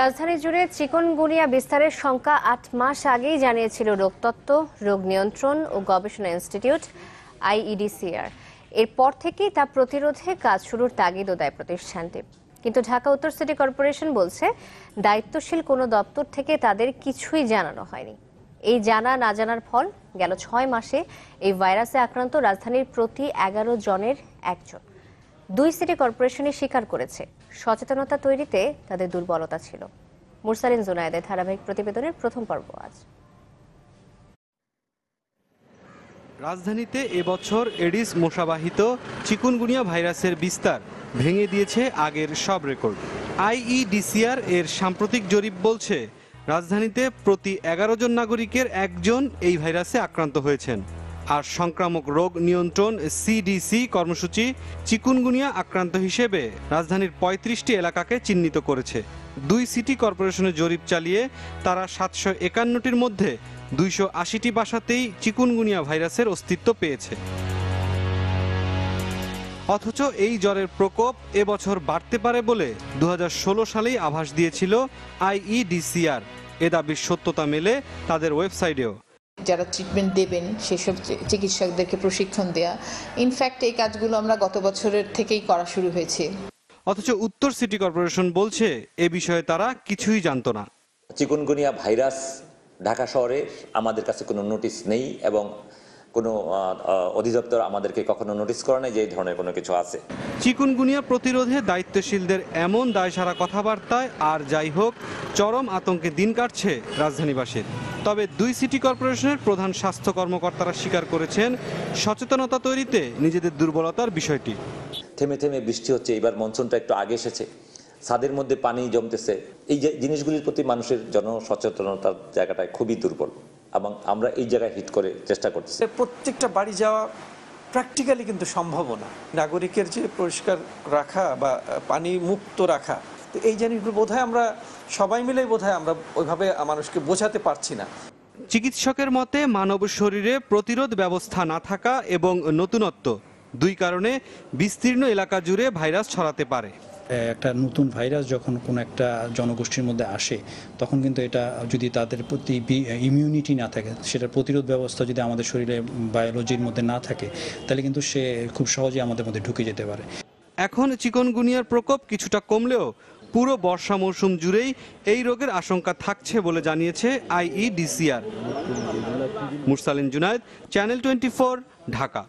রাজধানী জুড়ে চিকনগুনিয়া বিস্তারের সংখ্যা আট মাস আগেই জানিয়েছিল রোগতত্ত্ব রোগ নিয়ন্ত্রণ ও গবেষণা ইনস্টিটিউট আইইডিসিআর এরপর থেকেই তা প্রতিরোধে কাজ শুরুর তাগিদও দেয় প্রতিষ্ঠানটি কিন্তু ঢাকা উত্তর সিটি কর্পোরেশন বলছে দায়িত্বশীল কোনো দপ্তর থেকে তাদের কিছুই জানানো হয়নি এই জানা না জানার ফল গেল ছয় মাসে এই ভাইরাসে আক্রান্ত রাজধানীর প্রতি এগারো জনের একজন দুই সিটি কর্পোরেশনই স্বীকার করেছে সচেতনতা তৈরিতে তাদের দুর্বলতা ছিল মুরসালিন জোনায়েদের ধারাবাহিক প্রতিবেদনের প্রথম পর্ব আজ রাজধানীতে এবছর এডিস মশাবাহিত চিকুনগুনিয়া ভাইরাসের বিস্তার ভেঙে দিয়েছে আগের সব রেকর্ড আইইডিসিআর এর সাম্প্রতিক জরিপ বলছে রাজধানীতে প্রতি এগারো জন নাগরিকের একজন এই ভাইরাসে আক্রান্ত হয়েছেন আর সংক্রামক রোগ নিয়ন্ত্রণ সিডিসি কর্মসূচি চিকুনগুনিয়া আক্রান্ত হিসেবে রাজধানীর পঁয়ত্রিশটি এলাকাকে চিহ্নিত করেছে দুই সিটি কর্পোরেশনের জরিপ চালিয়ে তারা সাতশো একান্নটির মধ্যে দুইশো আশিটি বাসাতেই চিকুনগুনিয়া ভাইরাসের অস্তিত্ব পেয়েছে অথচ এই জ্বরের প্রকোপ এবছর বাড়তে পারে বলে দু সালেই আভাস দিয়েছিল আইইডিসিআর এ দাবির সত্যতা মেলে তাদের ওয়েবসাইটেও যারা ট্রিটমেন্ট দেবেন সেসব চিকিৎসকদেরকে প্রশিক্ষণ দেয়া ইনফ্যাক্ট এই কাজগুলো আমরা গত বছরের থেকেই করা শুরু হয়েছে অথচ উত্তর সিটি কর্পোরেশন বলছে এ বিষয়ে তারা কিছুই জানতো না চিকুনগুনিয়া ভাইরাস ঢাকা শহরে আমাদের কাছে কোনো নোটিশ নেই এবং কোনো অধিদপ্তর আমাদেরকে কখনো নোটিশ করে নাই যে এই ধরনের কোনো কিছু আছে চিকুনগুনিয়া প্রতিরোধে দায়িত্বশীলদের এমন দায় সারা কথাবার্তায় আর যাই হোক চরম আতঙ্কে দিন কাটছে রাজধানীবাসীর তবে দুই সিটি কর্পোরেশনের প্রধান স্বাস্থ্য কর্মকর্তারা স্বীকার করেছেন সচেতনতা তৈরিতে নিজেদের দুর্বলতার বিষয়টি থেমে থেমে বৃষ্টি হচ্ছে এবার মনসুনটা একটু আগে এসেছে ছাদের মধ্যে পানি জমতেছে এই যে জিনিসগুলির প্রতি মানুষের জনসচেতনতার জায়গাটা খুবই দুর্বল এবং আমরা এই জায়গায় হিট করে চেষ্টা করতেছি প্রত্যেকটা বাড়ি যাওয়া প্র্যাকটিক্যালি কিন্তু সম্ভব না নাগরিকের যে পরিষ্কার রাখা বা পানি মুক্ত রাখা তো এই জিনিসগুলো বোধহয় আমরা সবাই মিলেই বোধহয় আমরা ওইভাবে মানুষকে বোঝাতে পারছি না চিকিৎসকের মতে মানব শরীরে প্রতিরোধ ব্যবস্থা না থাকা এবং নতুনত্ব দুই কারণে বিস্তীর্ণ এলাকা জুড়ে ভাইরাস ছড়াতে পারে একটা নতুন ভাইরাস যখন কোনো একটা জনগোষ্ঠীর মধ্যে আসে তখন কিন্তু এটা যদি তাদের প্রতি ইমিউনিটি না থাকে সেটার প্রতিরোধ ব্যবস্থা যদি আমাদের শরীরে বায়োলজির মধ্যে না থাকে তাহলে কিন্তু সে খুব সহজে আমাদের মধ্যে ঢুকে যেতে পারে এখন চিকনগুনিয়ার প্রকোপ কিছুটা কমলেও পুরো বর্ষা মৌসুম জুড়েই এই রোগের আশঙ্কা থাকছে বলে জানিয়েছে আইইডিসিআর মুরসালিন জুনায়দ চ্যানেল টোয়েন্টি ঢাকা